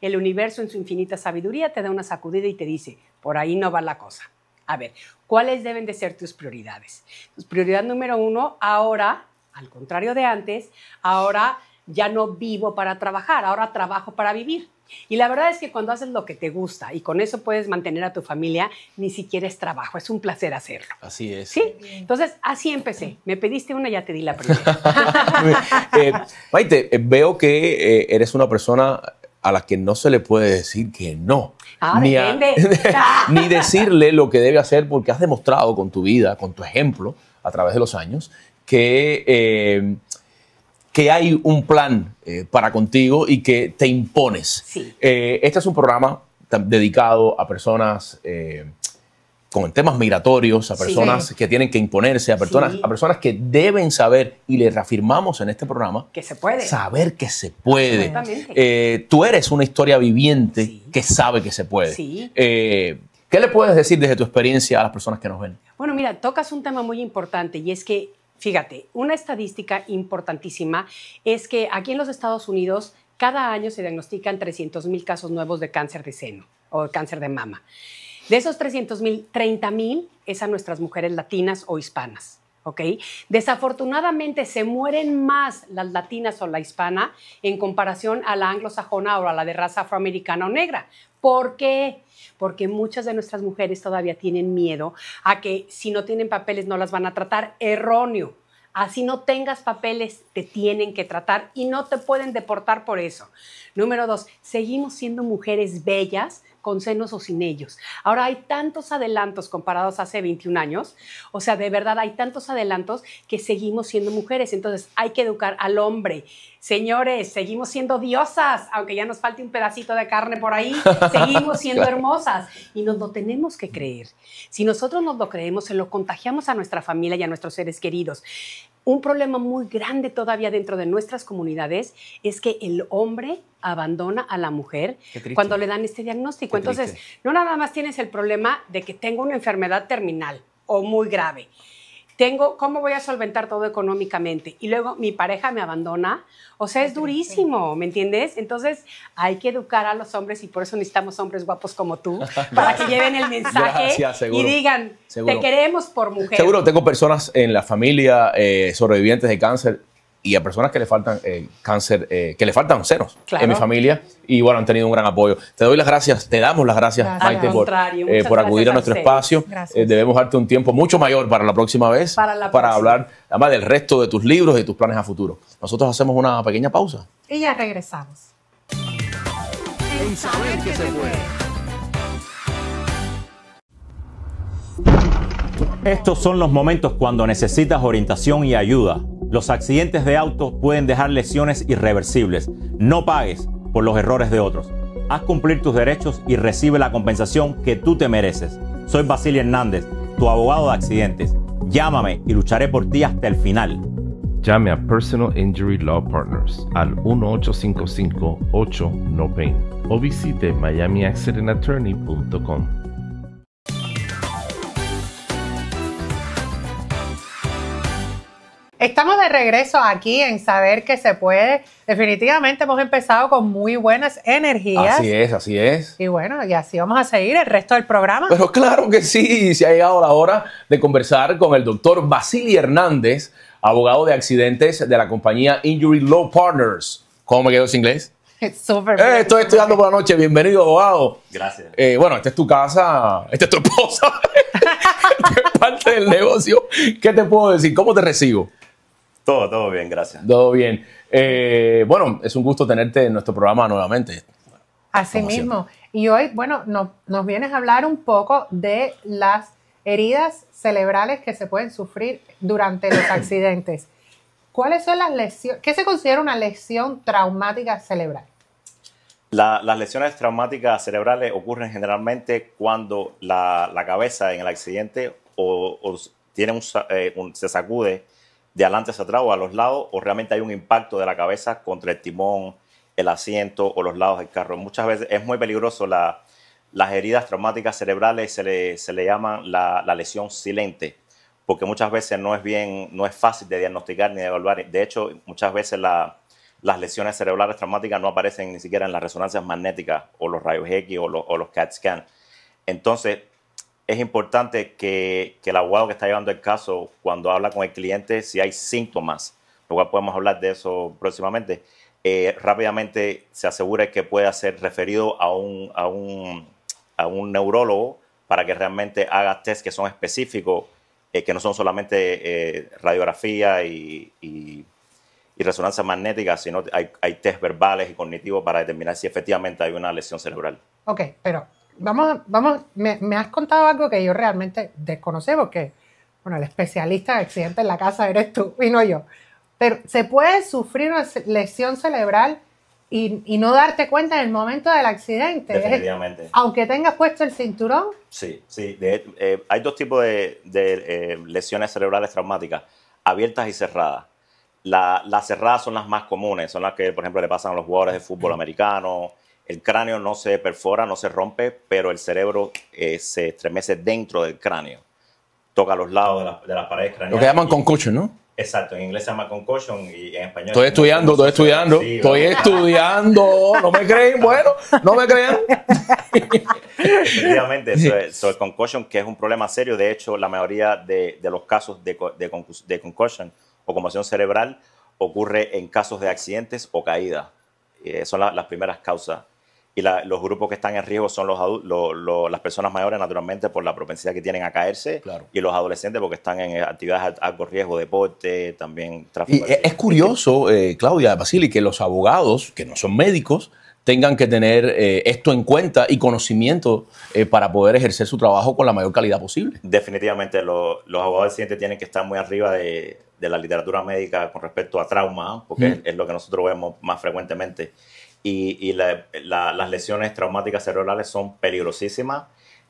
el universo en su infinita sabiduría te da una sacudida y te dice, por ahí no va la cosa. A ver, ¿cuáles deben de ser tus prioridades? tus pues, prioridad número uno, ahora, al contrario de antes, ahora ya no vivo para trabajar, ahora trabajo para vivir. Y la verdad es que cuando haces lo que te gusta y con eso puedes mantener a tu familia, ni siquiera es trabajo, es un placer hacerlo.
Así es. Sí,
entonces así empecé. Me pediste una, ya te di la primera.
<laughs> Eh, Maite, eh, veo que eh, eres una persona a las que no se le puede decir que no. Ah, ni, <laughs> <laughs> ni decirle lo que debe hacer porque has demostrado con tu vida, con tu ejemplo, a través de los años, que, eh, que hay un plan eh, para contigo y que te impones. Eh, este es un programa dedicado a personas con temas migratorios, a personas que tienen que imponerse, a personas, a personas que deben saber, y le reafirmamos en este programa, que se puede. Saber que se puede. Eh, tú eres una historia viviente que sabe que se puede. Eh, ¿Qué le puedes decir desde tu experiencia a las personas que nos
ven? Bueno, mira, tocas un tema muy importante y es que, fíjate, una estadística importantísima es que aquí en los Estados Unidos cada año se diagnostican 300.000 casos nuevos de cáncer de seno o cáncer de mama. De esos 300 mil, 30 mil es a nuestras mujeres latinas o hispanas. Okay. Desafortunadamente se mueren más las latinas o la hispana en comparación a la anglosajona o a la de raza afroamericana o negra. ¿Por qué? Porque muchas de nuestras mujeres todavía tienen miedo a que si no tienen papeles no las van a tratar. Erróneo. Así no tengas papeles, te tienen que tratar y no te pueden deportar por eso. Número dos, seguimos siendo mujeres bellas, con senos o sin ellos. Ahora hay tantos adelantos comparados a hace 21 años, o sea, de verdad hay tantos adelantos que seguimos siendo mujeres, entonces hay que educar al hombre. Señores, seguimos siendo diosas, aunque ya nos falte un pedacito de carne por ahí, <laughs> seguimos siendo hermosas y nos lo tenemos que creer. Si nosotros nos lo creemos, se lo contagiamos a nuestra familia y a nuestros seres queridos. Un problema muy grande todavía dentro de nuestras comunidades es que el hombre abandona a la mujer cuando le dan este diagnóstico. Entonces, no nada más tienes el problema de que tengo una enfermedad terminal o muy grave tengo, ¿cómo voy a solventar todo económicamente? Y luego mi pareja me abandona. O sea, es durísimo, ¿me entiendes? Entonces hay que educar a los hombres y por eso necesitamos hombres guapos como tú, <laughs> para que lleven el mensaje y digan, te queremos por mujer. Seguro,
tengo personas en la familia, eh, sobrevivientes de cáncer, y a personas que le faltan eh, cáncer, eh, que le faltan ceros en mi familia y bueno, han tenido un gran apoyo. Te doy las gracias, te damos las gracias, Maite, eh, por, acudir a nuestro espacio. debemos darte un tiempo mucho mayor para la próxima vez para, hablar además del resto de tus libros y tus planes a futuro. Nosotros hacemos una pequeña pausa.
Y ya regresamos.
Estos son los momentos cuando necesitas orientación y ayuda. Los accidentes de auto pueden dejar lesiones irreversibles. No pagues por los errores de otros. Haz cumplir tus derechos y recibe la compensación que tú te mereces. Soy Basilio Hernández, tu abogado de accidentes. Llámame y lucharé por ti hasta el final. Llame a Personal Injury Law Partners al 1855-890 o visite miamiaccidentattorney.com.
Estamos de regreso aquí en Saber que se puede. Definitivamente hemos empezado con muy buenas energías. Así
es, así es.
Y bueno, y así vamos a seguir el resto del programa.
Pero claro que sí, se ha llegado la hora de conversar con el doctor Basili Hernández, abogado de accidentes de la compañía Injury Law Partners. ¿Cómo me quedó ese inglés?
<laughs> Súper. Eh, estoy
estudiando por la noche. Bienvenido, abogado. Gracias. Eh, bueno, esta es tu casa, esta es tu esposa. <laughs> <laughs> es parte del negocio. ¿Qué te puedo decir? ¿Cómo te recibo? Todo, todo bien, gracias. Todo bien. Eh, bueno, es un gusto tenerte en nuestro programa nuevamente. Así
mismo. Y hoy, bueno, nos vienes a hablar un poco de las heridas cerebrales que se pueden sufrir durante los <coughs> accidentes. ¿Cuáles son las lesiones? ¿Qué se considera una lesión traumática cerebral?
las lesiones traumáticas cerebrales ocurren generalmente cuando la, cabeza en el accidente o, tiene eh, se sacude de adelante hacia atrás o a los lados, o realmente hay un impacto de la cabeza contra el timón, el asiento o los lados del carro. Muchas veces es muy peligroso las heridas traumáticas cerebrales, se le, se llaman la, lesión silente, porque muchas veces no es bien, no es fácil de diagnosticar ni de evaluar. De hecho, muchas veces las lesiones cerebrales traumáticas no aparecen ni siquiera en las resonancias magnéticas o los rayos X o los, o los CAT scan. Entonces, es importante que, el abogado que está llevando el caso, cuando habla con el cliente, si hay síntomas, lo cual podemos hablar de eso próximamente, eh, rápidamente se asegure que pueda ser referido a un, a un, a un neurólogo para que realmente haga test que son específicos, eh, que no son solamente eh, radiografía y, y, resonancia magnética, sino hay, hay test verbales y cognitivos para determinar si efectivamente hay una lesión cerebral.
Ok, pero vamos, vamos, me, has contado algo que yo realmente desconocí porque, bueno, el especialista de accidentes en la casa eres tú y no yo. Pero se puede sufrir una lesión cerebral y, no darte cuenta en el momento del accidente.
Definitivamente.
aunque tengas puesto el cinturón.
Sí, sí. Eh, hay dos tipos de, eh, lesiones cerebrales traumáticas, abiertas y cerradas. las cerradas son las más comunes, son las que, por ejemplo, le pasan a los jugadores de fútbol americano, el cráneo no se perfora, no se rompe, pero el cerebro eh, se estremece dentro del cráneo. Toca los lados de, la, de las paredes Lo que llaman
concussion, ¿no?
Exacto, en inglés se llama concussion y en español. Estoy estudiando, estoy estudiando, estoy estudiando.
No me creen, bueno, no me creen?
Efectivamente, eso concussion, que es un problema serio. De hecho, la mayoría de, los casos de, de, concussion o conmoción cerebral ocurre en casos de accidentes o caídas. Eh, son las primeras causas y los grupos que están en riesgo son las personas mayores, naturalmente, por la propensidad que tienen a caerse, y los adolescentes porque están en eh, actividades a alto riesgo, deporte, también tráfico. Y
e-, es curioso, eh, Claudia Basili, que los abogados, que no son médicos, tengan que tener eh, esto en cuenta y conocimiento eh, para poder ejercer su trabajo con la mayor calidad posible.
Definitivamente, los abogados tienen que estar muy arriba de, la literatura médica con respecto a trauma, ¿ah? porque mm. es, lo que nosotros vemos más frecuentemente y, las lesiones traumáticas cerebrales son peligrosísimas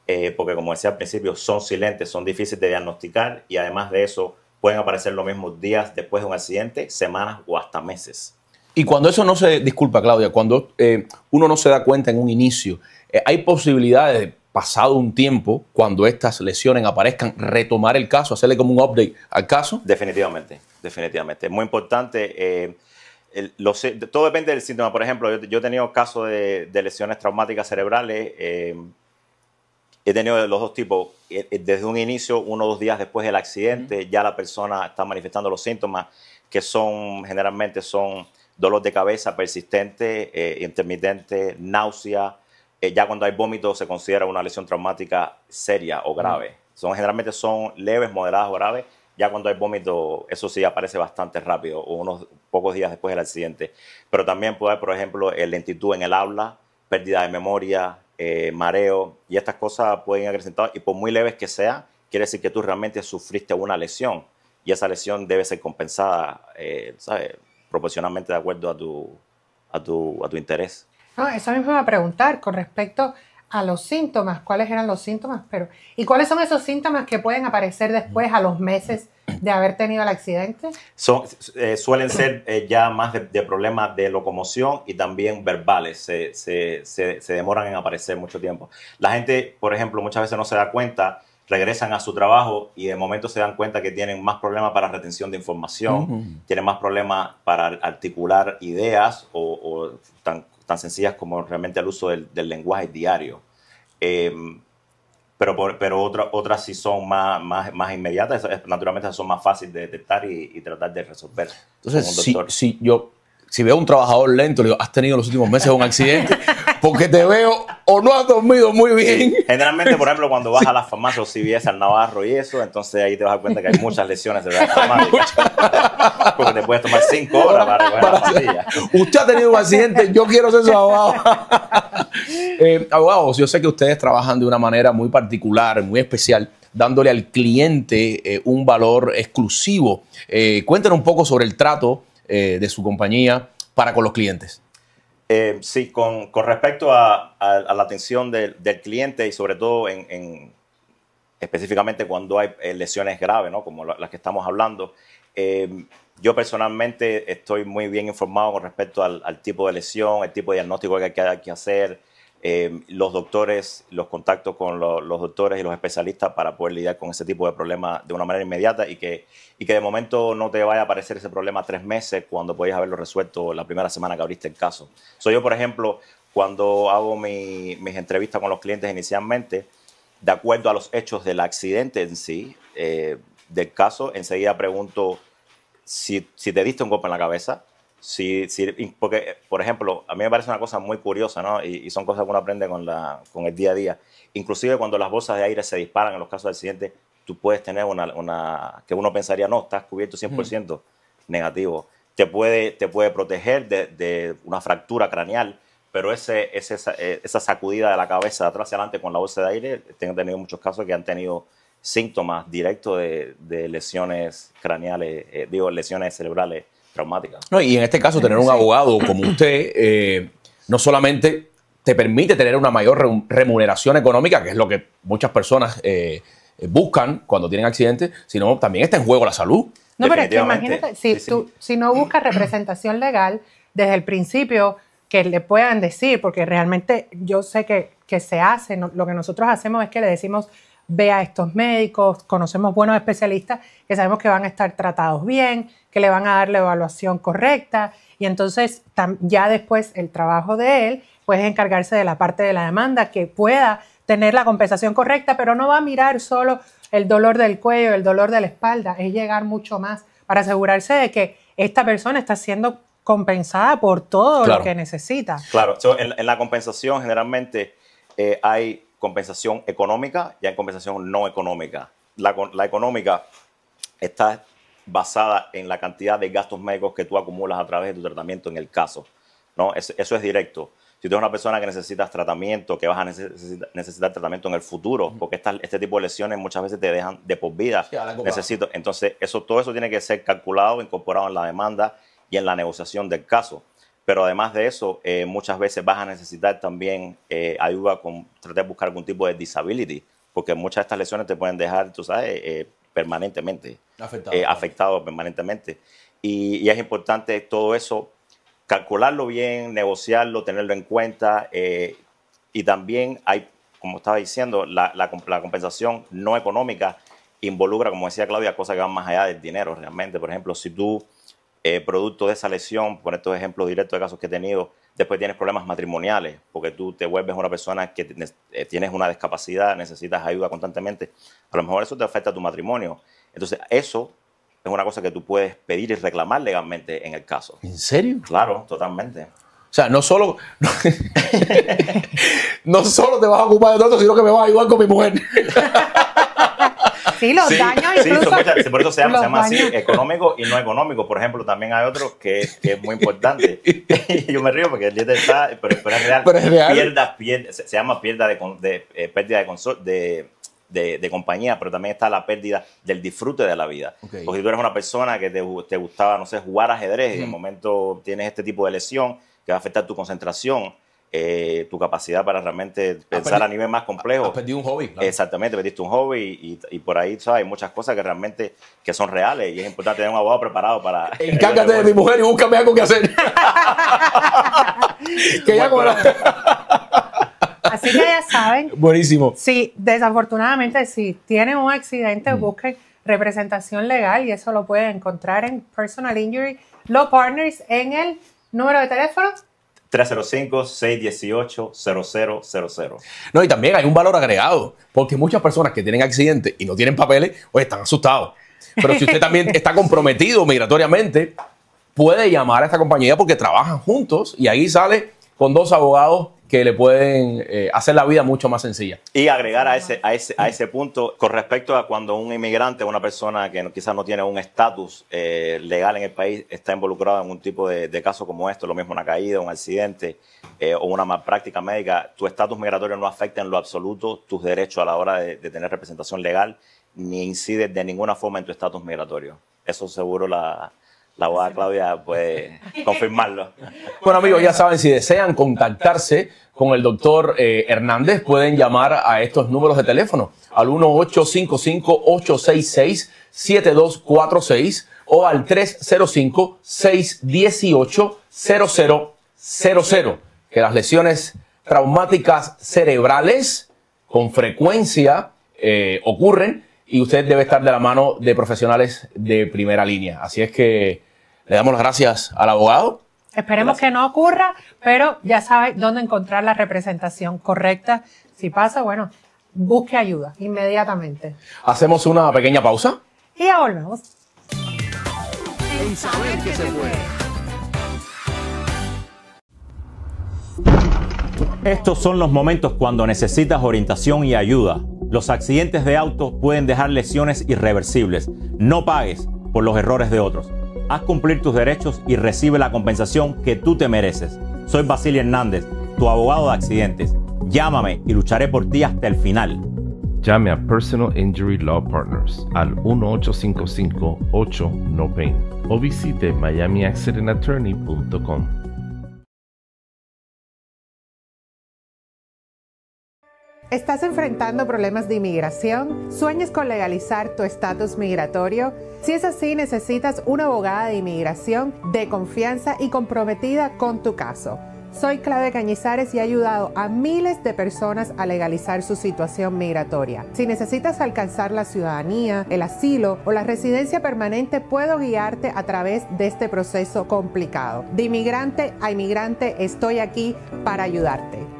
eh, porque como decía al principio son silentes, son difíciles de diagnosticar y además de eso pueden aparecer los mismos días después de un accidente, semanas o hasta meses.
Y cuando eso no se, disculpa Claudia, cuando eh, uno no se da cuenta en un inicio, eh, hay posibilidades pasado un tiempo, cuando estas lesiones aparezcan, retomar el caso, hacerle como un update al caso? Definitivamente,
definitivamente. Es muy importante todo depende del síntoma. Por ejemplo, yo, he tenido casos de, lesiones traumáticas cerebrales. Eh, he tenido los dos tipos. Eh, eh, desde un inicio, uno o dos días después del accidente, ya la persona está manifestando los síntomas que son generalmente son dolor de cabeza persistente, intermitente, náusea. ya cuando hay vómito se considera una lesión traumática seria o grave. Son, generalmente son leves, moderadas o graves ya cuando hay vómito, eso sí aparece bastante rápido, unos pocos días después del accidente. Pero también puede haber, por ejemplo, eh, lentitud en el habla, pérdida de memoria, eh, mareo, y estas cosas pueden acrecentar. Y por muy leves que sea, quiere decir que tú realmente sufriste una lesión. Y esa lesión debe ser compensada, eh, Proporcionalmente de acuerdo a tu, a tu, a tu interés.
No, eso mismo iba a preguntar con respecto a los síntomas, cuáles eran los síntomas, pero ¿y cuáles son esos síntomas que pueden aparecer después a los meses de haber tenido el accidente?
Son, eh, suelen ser eh, ya más de, problemas de locomoción y también verbales, se, demoran en aparecer mucho tiempo. La gente, por ejemplo, muchas veces no se da cuenta, regresan a su trabajo y de momento se dan cuenta que tienen más problemas para retención de información, tienen más problemas para articular ideas o, o tan sencillas como realmente el uso del, lenguaje diario. Eh, pero, pero otra, otras sí son más, más, más inmediatas, naturalmente son más fáciles de detectar y, tratar de resolver. Entonces, si,
si, yo, si veo a un trabajador lento, le digo, has tenido los últimos meses un accidente, <laughs> porque te veo o no has dormido muy bien.
Generalmente, por ejemplo, cuando vas a las farmacias o si vienes al Navarro y eso, entonces ahí te vas a dar cuenta que hay muchas lesiones de la <laughs> farmacia. porque te puedes tomar cinco horas para llegar la
Usted ha tenido un accidente, yo quiero ser su abogado. <laughs> Eh, abogados, yo sé que ustedes trabajan de una manera muy particular, muy especial dándole al cliente eh, un valor exclusivo. Eh, cuéntenos un poco sobre el trato eh, de su compañía para con los clientes.
Eh, sí, con, respecto a, la atención del, cliente y sobre todo en, específicamente cuando hay eh, lesiones graves, ¿no? como las que estamos hablando, yo personalmente estoy muy bien informado con respecto al, al, tipo de lesión, el tipo de diagnóstico que hay que hacer, Em, los doctores, los contactos con los doctores y los especialistas para poder lidiar con ese tipo de problema de una manera inmediata y que, de momento no te vaya a aparecer ese problema tres meses cuando podías haberlo resuelto la primera semana que abriste el caso. Soy yo, por ejemplo, cuando hago mis entrevistas con los clientes inicialmente, de acuerdo a los hechos del accidente en sí, eh, del caso, enseguida pregunto si te diste un golpe en la cabeza, Sí, porque, por ejemplo, a mí me parece una cosa muy curiosa, ¿no? Y, son cosas que uno aprende con, la, con el día a día. Inclusive cuando las bolsas de aire se disparan en los casos de accidentes tú puedes tener una, una que uno pensaría, no, estás cubierto 100% negativo. Te puede, te puede proteger de, una fractura craneal, pero ese, eh, esa, sacudida de la cabeza de atrás hacia adelante con la bolsa de aire, tengo tenido muchos casos que han tenido síntomas directos de, lesiones craneales, eh, digo, lesiones cerebrales traumática. No,
y en este caso, tener un abogado como usted eh, no solamente te permite tener una mayor remuneración económica, que es lo que muchas personas eh, buscan cuando tienen accidentes, sino también está en juego la salud. No, pero es que imagínate,
si, no buscas representación legal desde el principio, que le puedan decir, porque realmente yo sé que, que se hace, lo que nosotros hacemos es que le decimos ve a estos médicos, conocemos buenos especialistas que sabemos que van a estar tratados bien, que le van a dar la evaluación correcta y entonces ya después el trabajo de él pues es encargarse de la parte de la demanda que pueda tener la compensación correcta, pero no va a mirar solo el dolor del cuello, el dolor de la espalda, es llegar mucho más para asegurarse de que esta persona está siendo compensada por todo lo que necesita.
Claro, en, la compensación generalmente eh, hay compensación económica y hay compensación no económica. La, económica está basada en la cantidad de gastos médicos que tú acumulas a través de tu tratamiento en el caso. eso es directo. Si tú eres una persona que necesitas tratamiento, que vas a necesitar, tratamiento en el futuro, porque este tipo de lesiones muchas veces te dejan de por vida. Necesito. Entonces, eso, todo eso tiene que ser calculado, incorporado en la demanda y en la negociación del caso. Pero además de eso, eh, muchas veces vas a necesitar también eh, ayuda con tratar de buscar algún tipo de disability, porque muchas de estas lesiones te pueden dejar, tú sabes, eh, permanentemente. Afectado. permanentemente. Y, es importante todo eso, calcularlo bien, negociarlo, tenerlo en cuenta. y también hay, como estaba diciendo, la compensación no económica involucra, como decía Claudia, cosas que van más allá del dinero realmente. Por ejemplo, si tú eh, producto de esa lesión, por estos ejemplos directos de casos que he tenido, después tienes problemas matrimoniales, porque tú te vuelves una persona que eh, tienes una discapacidad, necesitas ayuda constantemente, a lo mejor eso te afecta a tu matrimonio. Entonces, eso es una cosa que tú puedes pedir y reclamar legalmente en el caso. ¿En serio? Claro, totalmente. O sea, no solo,
no, <laughs> solo te vas a ocupar de todo, sino que me vas a ayudar con mi mujer. <laughs>
Sí, los daños sí, por eso se llama, así,
económico y no económico. Por ejemplo, también hay otro que, es muy importante. <laughs> Yo me río porque el dieta está, pero, es real. se, llama pierda de, de eh, pérdida de, de de, compañía, pero también está la pérdida del disfrute de la vida. Porque si tú eres una persona que te, te gustaba, no sé, jugar ajedrez y y de momento tienes este tipo de lesión que va a afectar tu concentración, eh, tu capacidad para realmente pensar a nivel más complejo. Has un hobby. Exactamente, perdiste un hobby y, por ahí hay muchas cosas que realmente que son reales y es importante tener un abogado preparado para... <laughs>
Encárgate de mi mujer y búscame algo que hacer. <laughs> <laughs> Así que ya saben. Buenísimo.
Sí, desafortunadamente, si tienen un accidente, mm. busquen representación legal y eso lo pueden encontrar en Personal Injury Law Partners en el número de teléfono
305-618-0000. No, y también hay un valor agregado, porque muchas personas que tienen accidentes y no tienen papeles, pues
están asustados. Pero si usted también está comprometido migratoriamente, puede llamar a esta compañía porque trabajan juntos y ahí sale con dos abogados que le pueden eh, hacer la vida mucho más sencilla.
Y agregar a ese, a ese, punto con respecto a cuando un inmigrante una persona que quizás no tiene un estatus eh, legal en el país está involucrado en un tipo de, caso como esto, lo mismo una caída, un accidente eh, o una práctica médica, tu estatus migratorio no afecta en lo absoluto tus derechos a la hora de, de tener representación legal ni incide de ninguna forma en tu estatus migratorio. Eso seguro la, la de Claudia puede <laughs> confirmarlo.
Bueno, amigos, ya saben, si desean contactarse con el doctor eh, Hernández, pueden llamar a estos números de teléfono, al 1-855-866-7246 o al 305-618-0000, que las lesiones traumáticas cerebrales con frecuencia eh, ocurren y usted debe estar de la mano de profesionales de primera línea. Así es que le damos las gracias al abogado.
Esperemos que no ocurra, pero ya sabes dónde encontrar la representación correcta. Si pasa, bueno, busque ayuda inmediatamente.
Hacemos una pequeña
pausa.
Y ya volvemos.
Estos son los momentos cuando necesitas orientación y ayuda. Los accidentes de auto pueden dejar lesiones irreversibles. No pagues por los errores de otros haz cumplir tus derechos y recibe la compensación que tú te mereces. Soy Basilio Hernández, tu abogado de accidentes. Llámame y lucharé por ti hasta el final. Llame a Personal Injury Law Partners al 1855 8 no o visite miamiaccidentattorney.com.
¿Estás enfrentando problemas de inmigración? ¿Sueñas con legalizar tu estatus migratorio? Si es así, necesitas una abogada de inmigración de confianza y comprometida con tu caso. Soy Claudia Cañizares y he ayudado a miles de personas a legalizar su situación migratoria. Si necesitas alcanzar la ciudadanía, el asilo o la residencia permanente, puedo guiarte a través de este proceso complicado. De inmigrante a inmigrante, estoy aquí para ayudarte.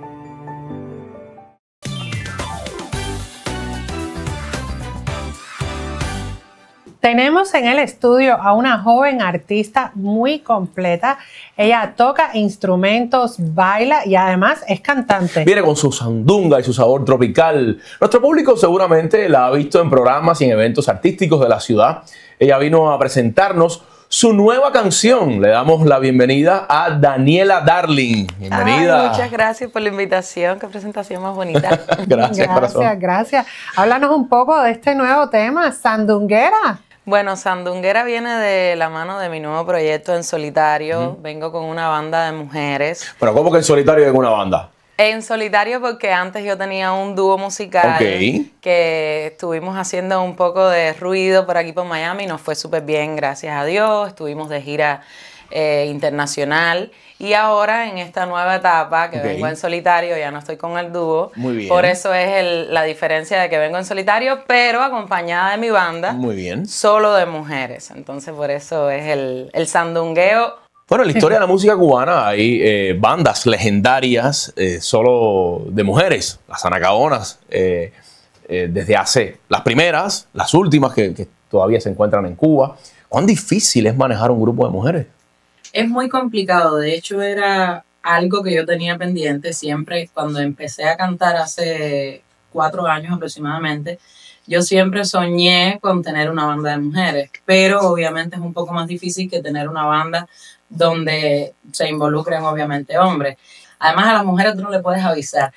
Tenemos en el estudio a una joven artista muy completa. Ella toca instrumentos, baila y además es cantante. Viene
con su sandunga y su sabor tropical. Nuestro público seguramente la ha visto en programas y en eventos artísticos de la ciudad. Ella vino a presentarnos su nueva canción. Le damos la bienvenida a Daniela Darling. Bienvenida. muchas
gracias por la invitación. Qué presentación más bonita. <laughs> gracias, gracias,
gracias. Háblanos un poco de este nuevo tema, Sandunguera.
Bueno, Sandunguera viene de la mano de mi nuevo proyecto en solitario. Vengo con una banda de mujeres.
Pero ¿cómo que en solitario en una banda?
En solitario porque antes yo tenía un dúo musical que estuvimos haciendo un poco de ruido por aquí por Miami. y Nos fue súper bien, gracias a Dios. Estuvimos de gira eh, internacional. Y ahora en esta nueva etapa que vengo en solitario, ya no estoy con el dúo. Muy Por eso es la diferencia de que vengo en solitario, pero acompañada de mi banda. Muy bien. Solo de mujeres. Entonces por eso es el, sandungueo. Bueno,
en la historia de la música cubana hay eh, bandas legendarias eh, solo de mujeres, las anacaonas, eh, desde hace las primeras, las últimas que todavía se encuentran en Cuba. ¿Cuán difícil es manejar un grupo de mujeres?
Es muy complicado, de hecho era algo que yo tenía pendiente siempre cuando empecé a cantar hace cuatro años aproximadamente. Yo siempre soñé con tener una banda de mujeres, pero obviamente es un poco más difícil que tener una banda donde se involucren obviamente hombres. Además, a las mujeres tú no le puedes avisar.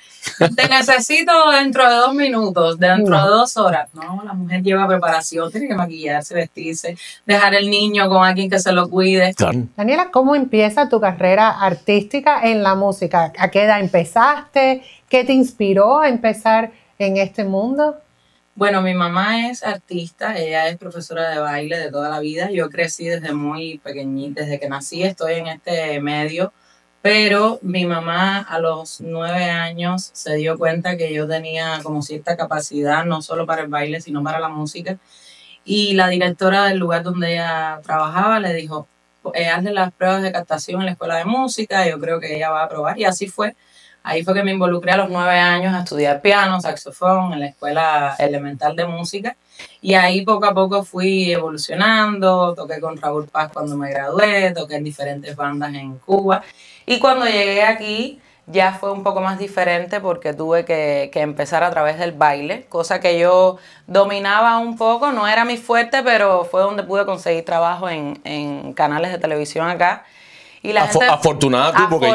Te necesito dentro de dos minutos, dentro de dos horas. No, la mujer lleva preparación, tiene que maquillarse, vestirse, dejar el niño con alguien que se lo cuide. Daniela, ¿cómo
empieza tu carrera artística en la música? ¿A qué edad empezaste? ¿Qué te inspiró a empezar en este mundo?
Bueno, mi mamá es artista, ella es profesora de baile de toda la vida. Yo crecí desde muy pequeñita, desde que nací estoy en este medio pero mi mamá a los nueve años se dio cuenta que yo tenía como cierta capacidad, no solo para el baile, sino para la música. Y la directora del lugar donde ella trabajaba le dijo, pues, eh, hazle las pruebas de captación en la escuela de música, yo creo que ella va a probar Y así fue. Ahí fue que me involucré a los nueve años a estudiar piano, saxofón en la escuela elemental de música. Y ahí poco a poco fui evolucionando, toqué con Raúl Paz cuando me gradué, toqué en diferentes bandas en Cuba. Y cuando llegué aquí ya fue un poco más diferente porque tuve que, empezar a través del baile, cosa que yo dominaba un poco, no era mi fuerte, pero fue donde pude conseguir trabajo en, en canales de televisión acá y la afortunada tú, porque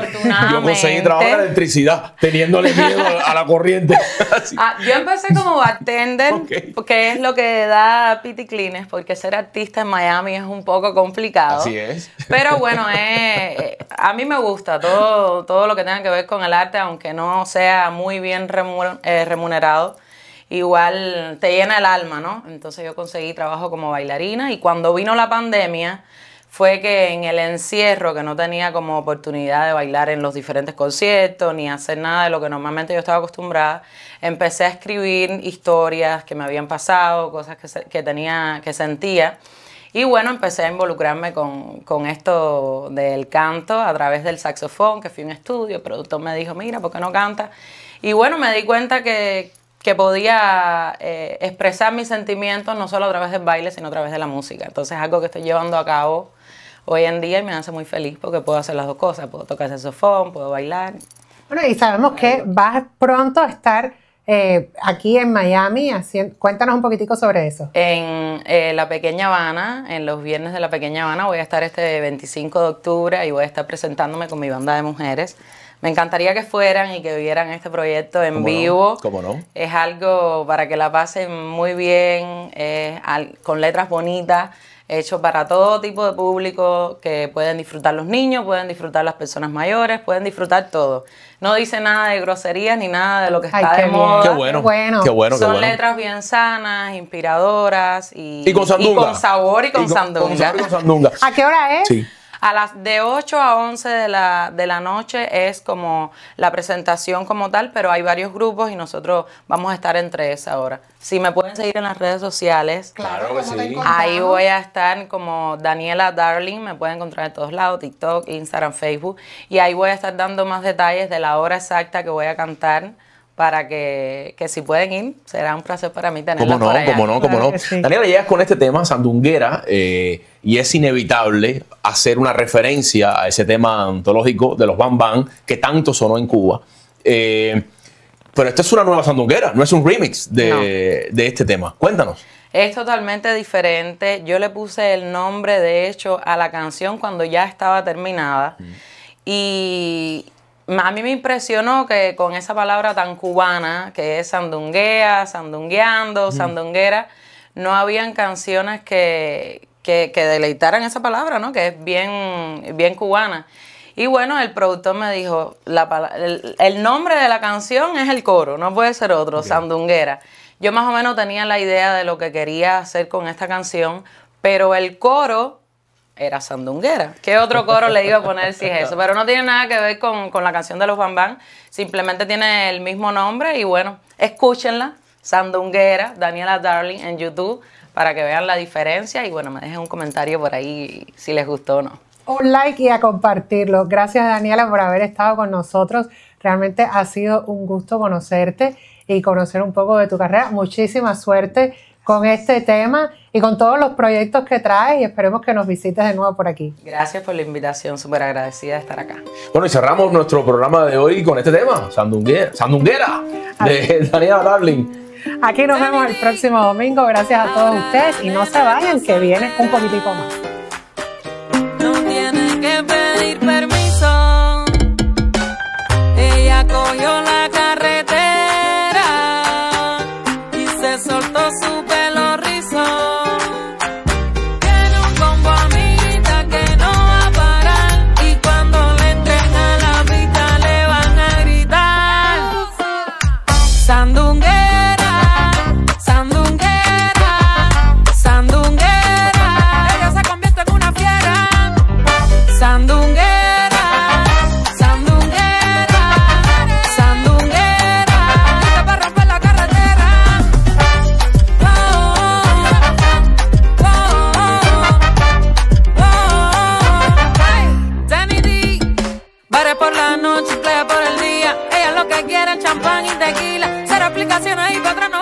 yo conseguí trabajar en electricidad teniéndole miedo a la corriente. <laughs>
Ah, yo empecé como bartender, porque es lo que da Pity Cleaners, porque ser artista en Miami es un poco complicado. Así es. Pero bueno, eh, eh, a mí me gusta todo, todo lo que tenga que ver con el arte, aunque no sea muy bien eh, remunerado igual te llena el alma, ¿no? Entonces yo conseguí trabajo como bailarina y cuando vino la pandemia, fue que en el encierro, que no tenía como oportunidad de bailar en los diferentes conciertos, ni hacer nada de lo que normalmente yo estaba acostumbrada, empecé a escribir historias que me habían pasado, cosas que, tenía, que sentía. Y bueno, empecé a involucrarme con, esto del canto a través del saxofón, que fui un estudio, el productor me dijo, mira, ¿por qué no canta? Y bueno, me di cuenta que, podía eh, expresar mis sentimientos no solo a través del baile, sino a través de la música. Entonces es algo que estoy llevando a cabo hoy en día me hace muy feliz porque puedo hacer las dos cosas, puedo tocar saxofón, puedo bailar.
Bueno, y sabemos que vas pronto a estar eh, aquí en Miami, haciendo, cuéntanos un poquitico sobre eso.
En eh, La Pequeña Habana, en los viernes de La Pequeña Habana, voy a estar este 25 de octubre y voy a estar presentándome con mi banda de mujeres. Me encantaría que fueran y que vieran este proyecto en vivo. ¿Cómo no? Es algo para que la pasen muy bien, con letras bonitas hecho para todo tipo de público que pueden disfrutar los niños, pueden disfrutar las personas mayores, pueden disfrutar todo. No dice nada de groserías ni nada de lo que está de moda. Qué bueno, qué bueno. Son letras bien sanas, inspiradoras y, con, sabor y con, y ¿A qué hora es? Sí a las de 8 a 11 de la, de la noche es como la presentación como tal, pero hay varios grupos y nosotros vamos a estar entre esa hora. Si me pueden seguir en las redes sociales, claro que sí. ahí voy a estar como Daniela Darling, me pueden encontrar en todos lados, TikTok, Instagram, Facebook, y ahí voy a estar dando más detalles de la hora exacta que voy a cantar para que, si pueden ir, será un placer para mí tenerlos como no, por no, cómo no.
Daniela, llegas con este tema, Sandunguera, eh, y es inevitable hacer una referencia a ese tema antológico de los Bam Bam que tanto sonó en Cuba. Eh, pero esta es una nueva Sandunguera, no es un remix de, este tema. Cuéntanos.
Es totalmente diferente. Yo le puse el nombre, de hecho, a la canción cuando ya estaba terminada. Mm. Y, a mí me impresionó que con esa palabra tan cubana, que es sandunguea, sandungueando, sandunguera, no habían canciones que, deleitaran esa palabra, ¿no? Que es bien, bien cubana. Y bueno, el productor me dijo, el, nombre de la canción es el coro, no puede ser otro, sandunguera. Yo más o menos tenía la idea de lo que quería hacer con esta canción, pero el coro era sandunguera. ¿Qué otro coro le iba a poner si es eso? Pero no tiene nada que ver con, la canción de los Bambán, simplemente tiene el mismo nombre y bueno, escúchenla, sandunguera, Daniela Darling en YouTube, para que vean la diferencia y bueno, me dejen un comentario por ahí si les gustó o no.
Un like y a compartirlo. Gracias Daniela por haber estado con nosotros. Realmente ha sido un gusto conocerte y conocer un poco de tu carrera. Muchísima suerte con este tema y con todos los proyectos que trae y esperemos que nos visites de nuevo por aquí.
Gracias por la invitación, súper agradecida de estar acá.
Bueno, y cerramos nuestro programa de hoy con este tema, Sandunguera, Sandunguera de Daniela Darling.
Aquí nos vemos el próximo domingo, gracias a todos ustedes y no se vayan que viene un poquitico más. No
que pedir permiso, ella cogió estaciones y para